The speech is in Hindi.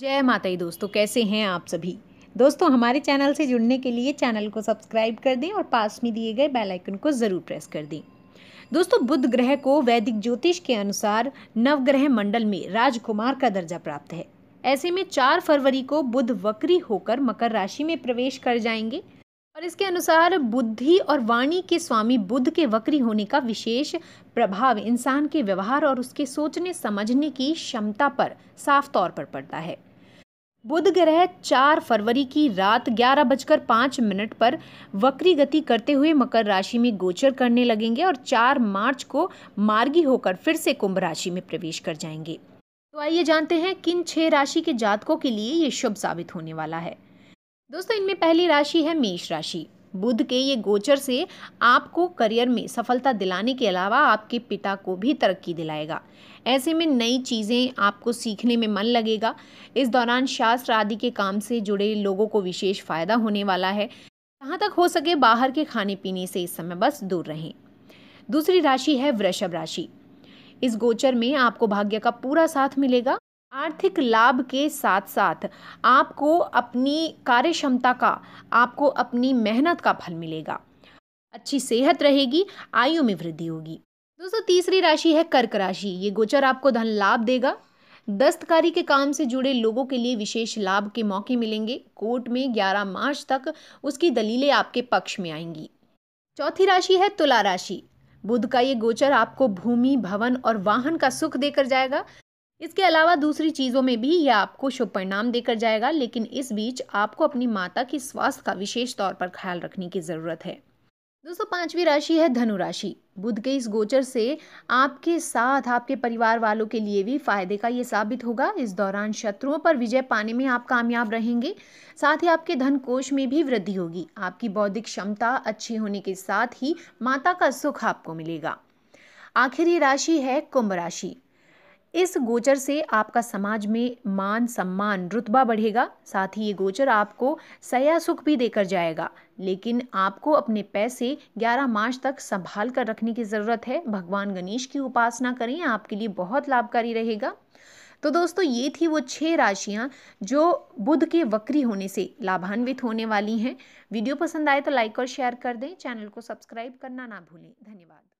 जय माता ही दोस्तों कैसे हैं आप सभी दोस्तों हमारे चैनल से जुड़ने के लिए चैनल को सब्सक्राइब कर दें और पास में दिए गए बेल आइकन को ज़रूर प्रेस कर दें दोस्तों बुध ग्रह को वैदिक ज्योतिष के अनुसार नवग्रह मंडल में राजकुमार का दर्जा प्राप्त है ऐसे में चार फरवरी को बुध वक्री होकर मकर राशि में प्रवेश कर जाएंगे और इसके अनुसार बुद्धि और वाणी के स्वामी बुद्ध के वक्री होने का विशेष प्रभाव इंसान के व्यवहार और उसके सोचने समझने की क्षमता पर साफ तौर पर पड़ता है बुध ग्रह चार फरवरी की रात ग्यारह बजकर पाँच मिनट पर वक्री गति करते हुए मकर राशि में गोचर करने लगेंगे और चार मार्च को मार्गी होकर फिर से कुंभ राशि में प्रवेश कर जाएंगे तो आइए जानते हैं किन छह राशि के जातकों के लिए ये शुभ साबित होने वाला है दोस्तों इनमें पहली राशि है मेष राशि बुध के ये गोचर से आपको करियर में सफलता दिलाने के अलावा आपके पिता को भी तरक्की दिलाएगा ऐसे में नई चीज़ें आपको सीखने में मन लगेगा इस दौरान शास्त्र आदि के काम से जुड़े लोगों को विशेष फ़ायदा होने वाला है जहाँ तक हो सके बाहर के खाने पीने से इस समय बस दूर रहें दूसरी राशि है वृषभ राशि इस गोचर में आपको भाग्य का पूरा साथ मिलेगा आर्थिक लाभ के साथ साथ आपको अपनी कार्य क्षमता का आपको अपनी मेहनत का फल मिलेगा अच्छी सेहत रहेगी आयु में वृद्धि होगी दोस्तों तीसरी राशि है कर्क राशि ये गोचर आपको धन लाभ देगा दस्तकारी के काम से जुड़े लोगों के लिए विशेष लाभ के मौके मिलेंगे कोर्ट में 11 मार्च तक उसकी दलीलें आपके पक्ष में आएंगी चौथी राशि है तुला राशि बुध का ये गोचर आपको भूमि भवन और वाहन का सुख देकर जाएगा इसके अलावा दूसरी चीज़ों में भी यह आपको शुभ परिणाम देकर जाएगा लेकिन इस बीच आपको अपनी माता के स्वास्थ्य का विशेष तौर पर ख्याल रखने की ज़रूरत है दोस्तों पांचवी राशि है धनु राशि बुध के इस गोचर से आपके साथ आपके परिवार वालों के लिए भी फायदे का ये साबित होगा इस दौरान शत्रुओं पर विजय पाने में आप कामयाब रहेंगे साथ ही आपके धन कोष में भी वृद्धि होगी आपकी बौद्धिक क्षमता अच्छी होने के साथ ही माता का सुख आपको मिलेगा आखिरी राशि है कुंभ राशि इस गोचर से आपका समाज में मान सम्मान रुतबा बढ़ेगा साथ ही ये गोचर आपको सया सुख भी देकर जाएगा लेकिन आपको अपने पैसे 11 मार्च तक संभाल कर रखने की ज़रूरत है भगवान गणेश की उपासना करें आपके लिए बहुत लाभकारी रहेगा तो दोस्तों ये थी वो छः राशियाँ जो बुध के वक्री होने से लाभान्वित होने वाली हैं वीडियो पसंद आए तो लाइक और शेयर कर दें चैनल को सब्सक्राइब करना ना भूलें धन्यवाद